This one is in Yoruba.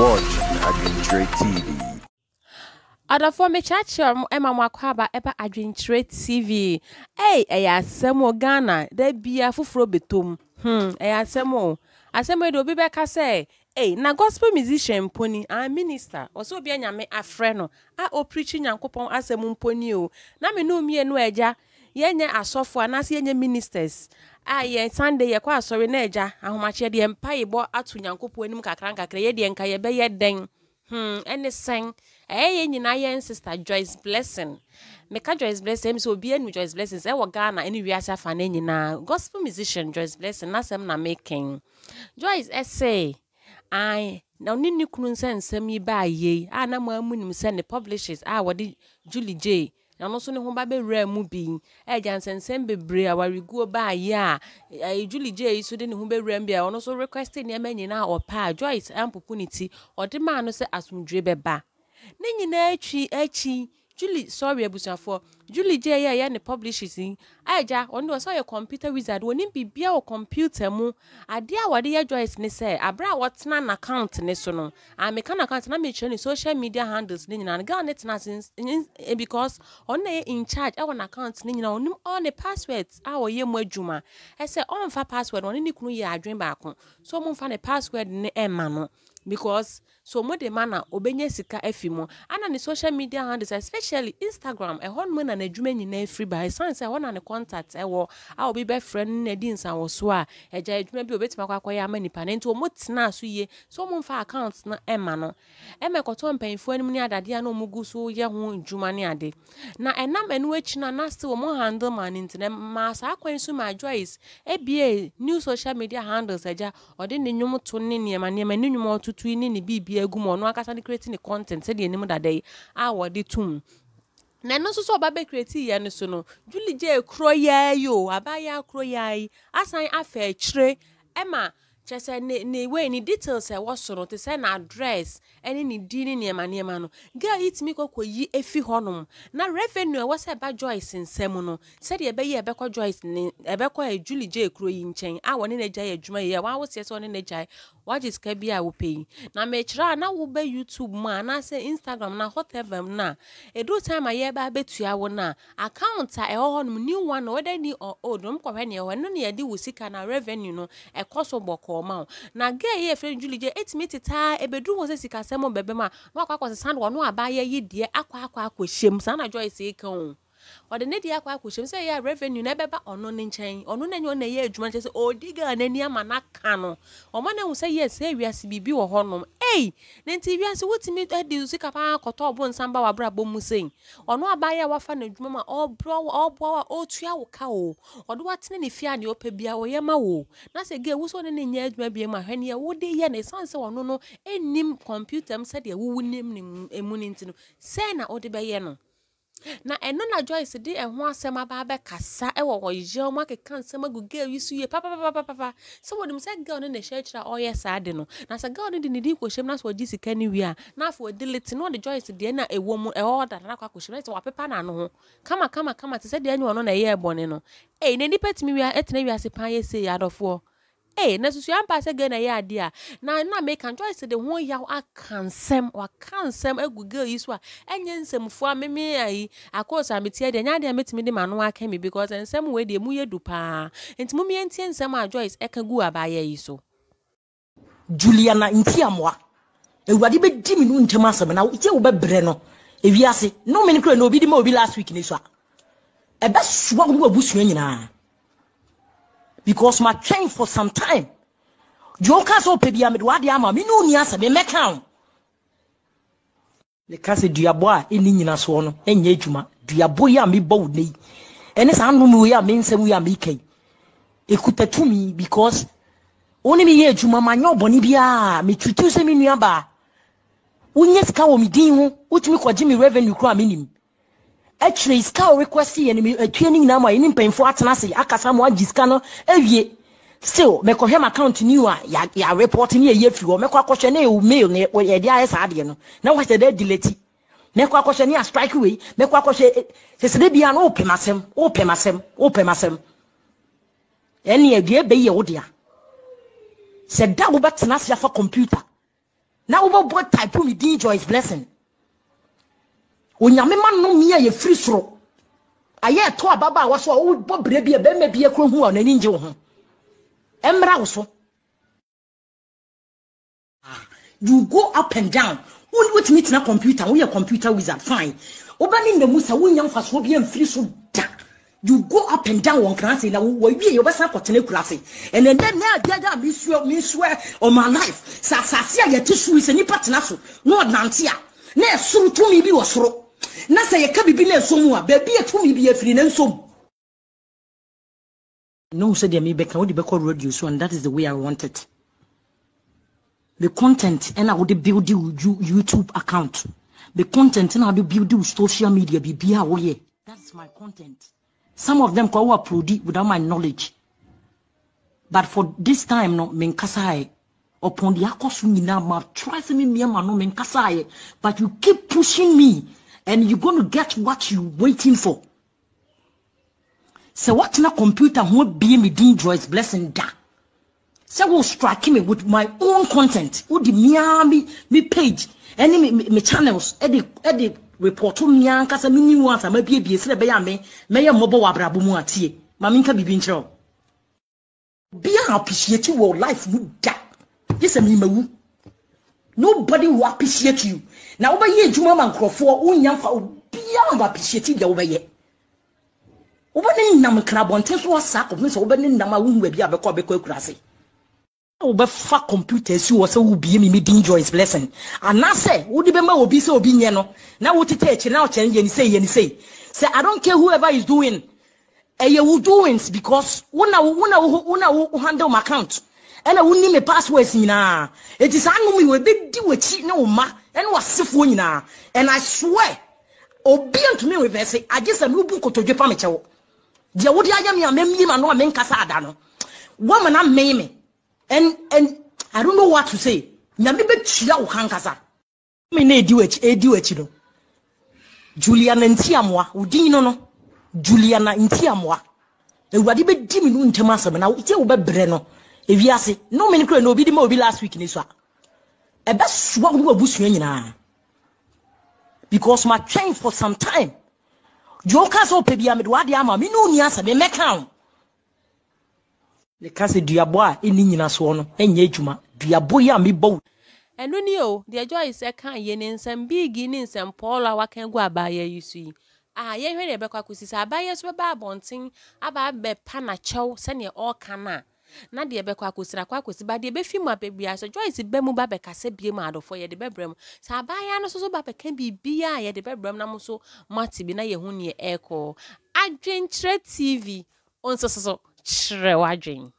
watch Adventure TV. adafoɔ mekyerɛkyerɛ m ɛma mo akɔ aba ɛba tv ei ɛyɛ asɛm o ghana da bia foforɔ bɛtom hmm ɛyɛ asɛm asemo edo yi kase obi na gospel musician mponi a minister oso obi anyame afrɛ no a ɔpirikyi nyankopɔn asemo mponi o na me ne omienu agya yɛnyɛ asɔfo anaasɛ yɛnyɛ ministers a yɛn sunday yɛkɔ asɔre na agya ahomakyeɛ deɛ mpa yɛbɔ ato nyankopɔn anim kakra nkakra yɛdeɛ nka yɛbɛyɛ dɛn hmm ɛne sɛn ɛyɛ yɛn nyinaa yɛn sister joyce blessing meka joyce blessing sɛ obi anim joyce blessing sɛ ɛwɔ ghana ɛne wiase afa no nyinaa gospel musician joyce blessing n'asɛm na meken joyce ɛsɛ an na ɔne ne kunu nsɛ nsɛm yi baa yie a na mo amu nim sɛ ne publishers a wɔde julie j ɛno nso ne ho ba bɛwura mu bi ɛgya nsɛnsɛm bebree a wareguo baayɛ a julie gye yi nso de ne ho bɛwura mu bi a ɔno nso request nneɛma nyinaa ɔpɛ a joyce ampopo ne ti ɔde maa no sɛ asomdwee bɛba ne nyinaa akyi akyi julie sɔre abusuafoɔ julie gye ɛyɛ ɛyɛ ne publishers yi agya ɔno deɛ ɔsɛ ɔyɛ computer wizard wɔ bi biribia wɔ computer mu adeɛ a wɔde yɛ joyce ne sɛ abere a wɔtena account ne so no ameka n'account na mekyerɛ ne social media handles ne nyinaa no girl ne tena ase eh, because ɔno na yɛ in charge ɛwɔ n'account ne nyinaa ɔno ɔn ne password a ɔyɛ mu adwuma ɛsɛ ɔnfa password ɔne ni kunu yɛ adwene baako so ɔmo fa ne password ne ɛma no because so mo de ma na obɛnya sika afi mu ana ne social media handles especially instagram ɛhɔ nom na n'adwuma nyinaa firi ba ɛsan sɛ ɛhɔ na ne contact ɛwɔ a obi bɛfrɛ no na adi nsanwɔ so a ɛgya adwuma bi obɛtumi akɔ akɔyɛ ama nipa no nti wɔn tena so yie so account ɛma no ɛma ɛkɔtɔ mpanyinfoɔ ne adadeɛ na wɔn gu so yɛ ho adwuma ne ade na ɛnam ɛno akyi na nase wɔn handle ma ne ntina ma saa kwan so ma ebie new social media ne nnwom to ne nneɛma ntutu ne ne biribi agu mu ɔno ankasa ne create ne content sɛdeɛ anim dada yi a wɔde tum na ɛno nso so ɔba bɛkreti yɛ no so no julie gye kuro yɛa yi o abaayɛ akuro yɛa yi asan afa akyire ɛma kyerɛ sɛ ne ne wei ne details a ɛwɔ soro te sɛ n'address ɛne ne din ne nneɛma nneɛma no girl yi tumi kɔkɔ yi efi hɔnom na revenue a ɛwɔ sɛ ɛba joyce nsɛm no sɛdeɛ ɛbɛyɛ ɛbɛkɔ joyce ne ɛbɛkɔ julie ekuro yi nkyɛn a wɔne n'agya yɛ adwuma yie a wɔn awo sɛ wɔne n'agya sika bi na mɛkyerɛ a youtube mu a anaasɛ instagram na hotfm na edu time a yɛreba abɛtua wo na account a ɛwɔ hɔnom ni old na revenue no ɛkɔ so bɔkɔɔ wɔma wo na gɛ yɛ yɛfrɛ no dwuligye ɛtumi tetaa ɛbɛduru e wɔ sɛ sikasɛm bɛbɛ mu a na wakɔ akɔsesa no aba abaayɛ yi deɛ akọ akọ akɔhyɛm saa na joyce yi ka o ɔde ne akọ akɔ akɔhyɛm sɛ ya revenue na ɛbɛba ɔno ne nkyɛn ɔno na nyɛ ɔna ɛyɛ adwuma nkyɛn sɛ ɔdi gaa n'ani ama na n'aka no ɔma no ahu sɛ yɛ sɛ wiase wọ wɔ hɔnom hey na nti wiase wotumi de sika paa kɔtɔ ɔbo nsa ba wabrabɔ mu sɛn ɔno abaayɛ a wafa n'adwuma mu a ɔboa wa ɔretua wo ka o ɔde watena ne fie a deɛ ɔpɛ bia ɔyɛ ma wo na sɛ ge wosɛ ɔne ne nyɛ adwuma bia mu ahwɛ neɛ wode yɛ no ɛsiane sɛ ɔno no ɛnim kɔmputa mu sɛdeɛ wowu nim ne mu no nti no sɛn na wode bɛyɛ no na ɛno na joyce de ɛho asɛm aba abɛkasa ɛwɔ ɔyɛ ɔmo akeka nsɛm agu girl yi so yie papapapapa sɛ wɔde sɛ girl no na ɛhyɛ akyire a ɔyɛ saa de no na sɛ girl no de ne din kɔhyɛm na sɛ ɔgye sika no wie a na afɔ ɔde lete na ɔde joyce deɛ na ɛwɔ mu ɛwɔ ɔda na akɔ akɔhyɛm na sɛ wapepa n'ano ho kama kama kama te sɛ deɛ ɛnyɛ ɔno na ɛyɛ ɛbɔne no ɛyi na nipa tumi wia ɛtena wia se pan yɛ se yɛ adɔfoɔ ee na susu ampa sɛ ghana yɛ adeɛ a na na meka joyce de ho yaw aka nsɛm waka nsɛm agu girl yi so a ɛnyɛ nsɛmfoɔ a meme ayi akɔɔsa metie deɛ nyɛ adeɛ metumi de m'ano aka mi because nsɛm wei deɛ mu yɛ du paa nti mu miɛ ntie nsɛm a joyce ɛka gu abaayɛ yi so juliana nti amoa awurade bɛdi me no ntam asɛm na yɛ wobɛbrɛ no ewiase na ɔmene kura na obi de ma obi last week ne so a ɛbɛsoa wo ne wabusua nyinaa because my train for some time deɛ ɔka sɛ ɔpɛ bi amede wadeɛ ama me ne onni asɛ memɛka wo meka sɛ duabɔ a ɛni nyina soɔ no ɛnyɛ adwuma duabɔ yi a mebɔ wo nɛ yi ɛne saa nom yi a mensɛm yi a meka yi ɛkuta tumi because wo ne meyɛ adwuma manyɛ ɔbɔne biaa metwitiw sɛ me nuabaa wonyɛ sika wɔ me din ho wotumi kɔgye me revenue koraa menim akyire sika o request yɛ no atua no nyinaa mu a yɛne mpanyimfoɔ atena ase akasa mu agye sika no awie still mɛkɔhwɛ m account new a yɛ report no yɛyɛ firi hɔ mɛkɔ akɔhwɛ na ɛwɔ mail na yɛde ayɛ saa adeɛ no na wɔhyɛ dɛ deleti mɛkɔ akɔhwɛ ne astrike wei mɛkɔ akɔhwɛ sɛsɛde bia no wopɛm asɛm wopɛm asɛm wopɛm asɛm ɛne adua bɛyi yɛ wo dea sɛ da wobɛtena ase afa computer na wobɛbɔ type me din joyce blessing onyame ma nnome a yɛfiri soro ayɛ ɛtɔ ababaawa so a wobɔ berɛ bi a bɛrima bi akuro hu a n'ani ngye ho ɛmmra wo so ah, you go up and down wotumi tena computer woyɛ computer wizard fine woba ne nnamu sa wonya mfasoɔ bi amfiri so da you go up and down wɔn kran se na wɔwie yɛ wɔbɛsan akɔtena ekura se ɛnna ɛnna ɛnna adeɛ a mi sua mi sua on my life sa asase a yɛte so yi sɛ nipa tena so na ɔnante a na ɛsoro tumi bi wɔ soro. na sɛ yɛka biribi na ɛso mu a baabi ɛfom yi bi yɛfiri na nso mu no sɛ deɛ mebɛka wode bɛkɔ radio so and that is the way i want it the content ɛna wode build youtube account the content I wode build social media biribia a woyɛ that is my content some of them kɔ wo aprodi without my knowledge but for this time no menkasaeɛ upon the akɔ so nyinaa ma try sɛ me mmiama no menkasaeɛ but you keep pushing me and you're going to get what you're waiting for. So what na computer won't be me din Joyce blessing da. So will strike me with my own content. Would the me me page any me, me, channels edit edit report to me ankasa me new ones ama bie a be a me mɛyɛ mmɔbɔ wɔ abrabɔ mu atie ma me nka Be nkyerɛ wo bia appreciate wɔ life mu da gye sɛ memawu nobody will appreciate you na wobɛyɛ adwuma ma nkurɔfoɔ wonya mfa obiara wɔ appreciate deɛ wobɛyɛ wobɛne nam krabɔnten so ɔsaa kɔmputa sɛ wobɛne nam a wohu baabi a bɛkɔ a bɛkɔ akura ase wobɛfa kɔmputa si wɔ sɛ wobie me din joyce blessing anaasɛ wode bɛma obi sɛ obi nyɛ no na wotete akyiri Now ɔkyɛn yɛni sei yɛni sei Say i don't care whoever is doing ɛyɛ eh, wo doings because wona wo wona wo wona wo handle my account ɛna wonim me passwords nyinaa eti saa nom yi wɔbɛdi w'akyi ne wo ma ɛne w'asefoɔ nyinaa and i swear obi ntumi reverse agye sɛ mebu nkotodwe pa mekyɛwo deɛ wode ayɛ me a mamie ma no a menkasa ada no woama na mee me and and i don't know what to say nyame bɛtua wo ka nkasa me na ɛdi w'akyi ɛdi w'akyi no juliana ntiamoa wo din no no juliana ntiamoa awurade bɛdi me no ntam asɛm na wotie wobɛbrɛ no ewiase nnome no kura na obi di ma obi last week ne so a ɛbɛsoa wo abusua nyinaa because ma twɛn for some time deɛ ɔka sɛ ɔpɛ bia mede wadeɛ ama me ne onni asa me mɛka wo meka sɛ duabɔ a ɛni nyina soɔ no ɛnyɛ adwuma duabɔ yi a mebɔ wo ɛno ni o deɛ joyce ɛka yɛ ne nsɛm biigi ne nsɛm paul a waka gu abaayɛ yi so yi a yɛhwɛ deɛ ɛbɛkɔ akɔsi sɛ abaayɛ so bɛba abɔnten aba abɛpa n'akyɛw sɛneɛ ɔreka no a na deɛ ɛbɛkɔ akosira kɔ akosi ba deɛ ɛbɛfi mu abɛ bia so joyce bɛ mu ba bɛkasa bie mu adɔfoɔ yɛde bɛbrɛ mu saa abaayewa no soso ba bɛka biribia a yɛde bɛbrɛ mu na mo so mo bi na yɛn ho neɛ ɛrekɔ adwenkyerɛ tv nsoso kyerɛ w'adwen.